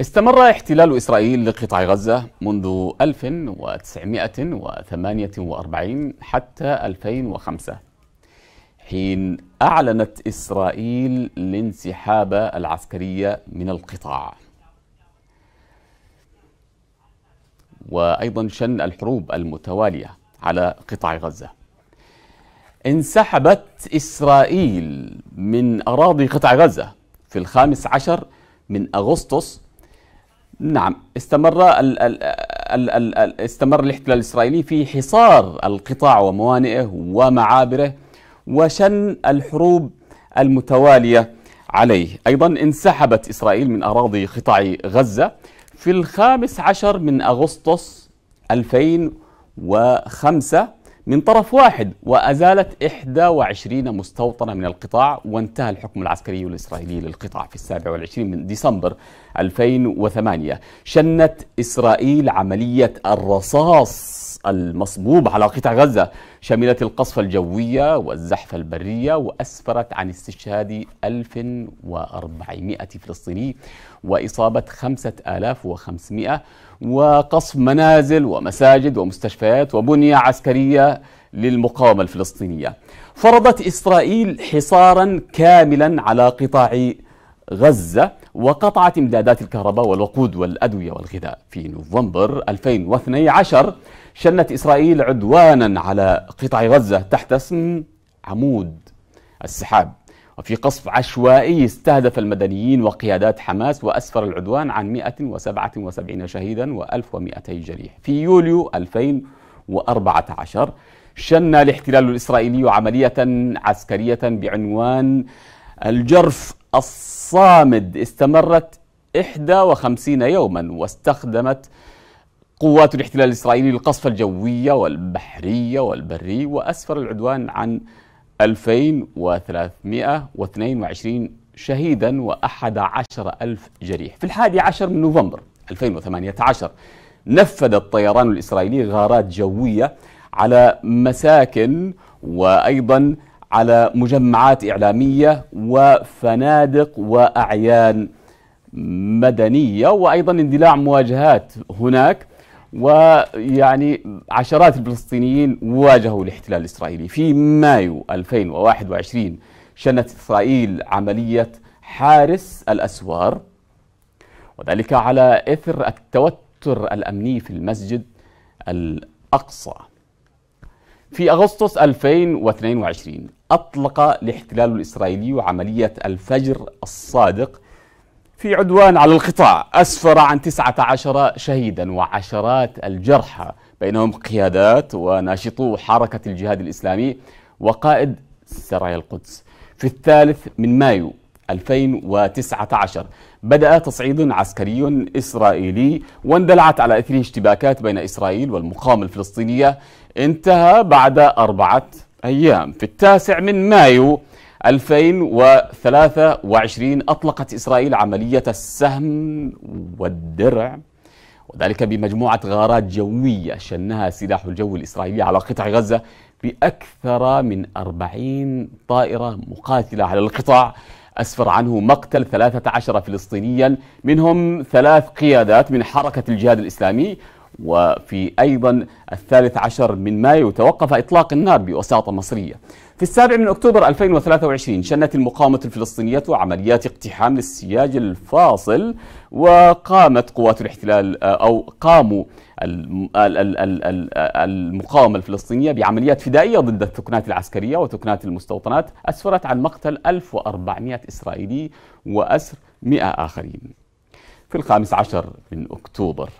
استمر احتلال إسرائيل لقطاع غزة منذ 1948 حتى 2005 حين أعلنت إسرائيل الانسحاب العسكري من القطاع وأيضا شن الحروب المتوالية على قطاع غزة انسحبت إسرائيل من أراضي قطاع غزة في الخامس عشر من أغسطس نعم استمر ال ال ال ال ال استمر الاحتلال الاسرائيلي في حصار القطاع وموانئه ومعابره وشن الحروب المتواليه عليه، ايضا انسحبت اسرائيل من اراضي قطاع غزه في الخامس عشر من اغسطس 2005 من طرف واحد وأزالت 21 مستوطنة من القطاع وانتهى الحكم العسكري الإسرائيلي للقطاع في السابع والعشرين من ديسمبر 2008 شنت إسرائيل عملية الرصاص المصبوب على قطاع غزة شملت القصف الجوية والزحف البرية وأسفرت عن استشهاد 1400 فلسطيني وإصابة 5500 وقصف منازل ومساجد ومستشفيات وبنية عسكرية للمقاومة الفلسطينية فرضت إسرائيل حصارا كاملا على قطاع غزة وقطعت إمدادات الكهرباء والوقود والأدوية والغذاء في نوفمبر 2012 شنت إسرائيل عدوانا على قطاع غزة تحت اسم عمود السحاب وفي قصف عشوائي استهدف المدنيين وقيادات حماس وأسفر العدوان عن 177 شهيدا و1200 جريح في يوليو 2014 شن الاحتلال الإسرائيلي عملية عسكرية بعنوان الجرف الصامد استمرت 51 يوما واستخدمت قوات الاحتلال الإسرائيلي القصف الجوية والبحرية والبري وأسفر العدوان عن 2322 شهيدا و11 ألف جريح في الحادي عشر من نوفمبر 2018 نفذ الطيران الإسرائيلي غارات جوية على مساكن وأيضا على مجمعات إعلامية وفنادق وأعيان مدنية وأيضا اندلاع مواجهات هناك ويعني عشرات الفلسطينيين واجهوا الاحتلال الإسرائيلي في مايو 2021 شنت إسرائيل عملية حارس الأسوار وذلك على إثر التوتر الأمني في المسجد الأقصى في أغسطس 2022 أطلق الاحتلال الإسرائيلي عملية الفجر الصادق في عدوان على القطاع أسفر عن 19 شهيدا وعشرات الجرحى بينهم قيادات وناشطو حركة الجهاد الإسلامي وقائد سرايا القدس في الثالث من مايو 2019 بدأ تصعيد عسكري إسرائيلي واندلعت على أثره اشتباكات بين إسرائيل والمقاومة الفلسطينية انتهى بعد أربعة أيام في التاسع من مايو 2023 أطلقت إسرائيل عملية السهم والدرع وذلك بمجموعة غارات جوية شنها سلاح الجو الإسرائيلي على قطاع غزة بأكثر من 40 طائرة مقاتلة على القطاع أسفر عنه مقتل 13 فلسطينيا منهم ثلاث قيادات من حركة الجهاد الإسلامي وفي أيضا الثالث عشر من مايو توقف إطلاق النار بوساطة مصرية في السابع من أكتوبر 2023 شنت المقاومة الفلسطينية عمليات اقتحام للسياج الفاصل وقامت قوات الاحتلال آه، أو قاموا المقاومة الفلسطينية بعمليات فدائية ضد الثكنات العسكرية وثكنات المستوطنات أسفرت عن مقتل 1400 إسرائيلي وأسر 100 آخرين في الخامس عشر من أكتوبر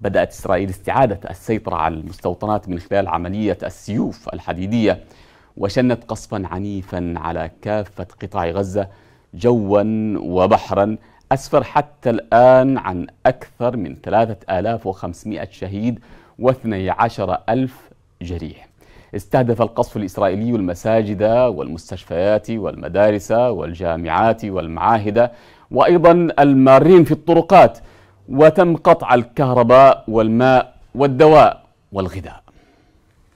بدأت إسرائيل استعادة السيطرة على المستوطنات من خلال عملية السيوف الحديدية وشنت قصفا عنيفا على كافة قطاع غزة جوا وبحرا أسفر حتى الآن عن أكثر من 3500 شهيد و12000 جريح استهدف القصف الإسرائيلي المساجد والمستشفيات والمدارس والجامعات والمعاهد وأيضا المارين في الطرقات وتم قطع الكهرباء والماء والدواء والغذاء